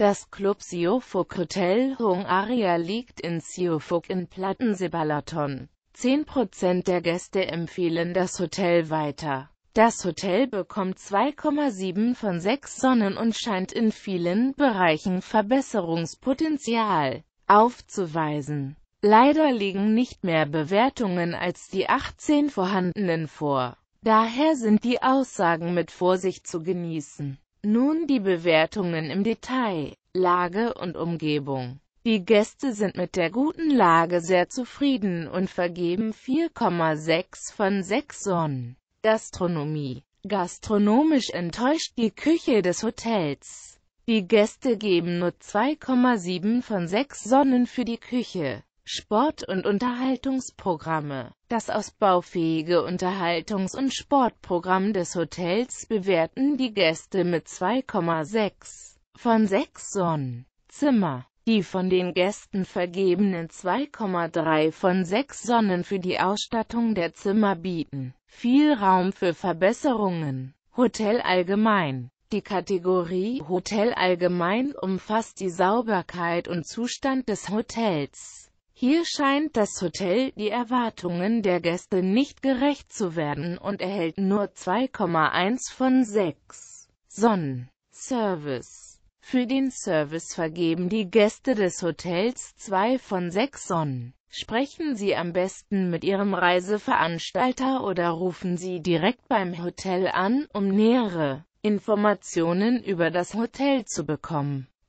Das Club Siofuk Hotel Hungaria liegt in Siofuk in Plattensebalaton. 10% der Gäste empfehlen das Hotel weiter. Das Hotel bekommt 2,7 von 6 Sonnen und scheint in vielen Bereichen Verbesserungspotenzial aufzuweisen. Leider liegen nicht mehr Bewertungen als die 18 vorhandenen vor. Daher sind die Aussagen mit Vorsicht zu genießen. Nun die Bewertungen im Detail, Lage und Umgebung. Die Gäste sind mit der guten Lage sehr zufrieden und vergeben 4,6 von 6 Sonnen. Gastronomie. Gastronomisch enttäuscht die Küche des Hotels. Die Gäste geben nur 2,7 von 6 Sonnen für die Küche. Sport- und Unterhaltungsprogramme. Das ausbaufähige Unterhaltungs- und Sportprogramm des Hotels bewerten die Gäste mit 2,6 von 6 Sonnen. Zimmer. Die von den Gästen vergebenen 2,3 von 6 Sonnen für die Ausstattung der Zimmer bieten viel Raum für Verbesserungen. Hotel allgemein. Die Kategorie Hotel allgemein umfasst die Sauberkeit und Zustand des Hotels. Hier scheint das Hotel die Erwartungen der Gäste nicht gerecht zu werden und erhält nur 2,1 von 6 Sonnen. Service. Für den Service vergeben die Gäste des Hotels 2 von 6 Sonnen. Sprechen Sie am besten mit Ihrem Reiseveranstalter oder rufen Sie direkt beim Hotel an, um nähere Informationen über das Hotel zu bekommen.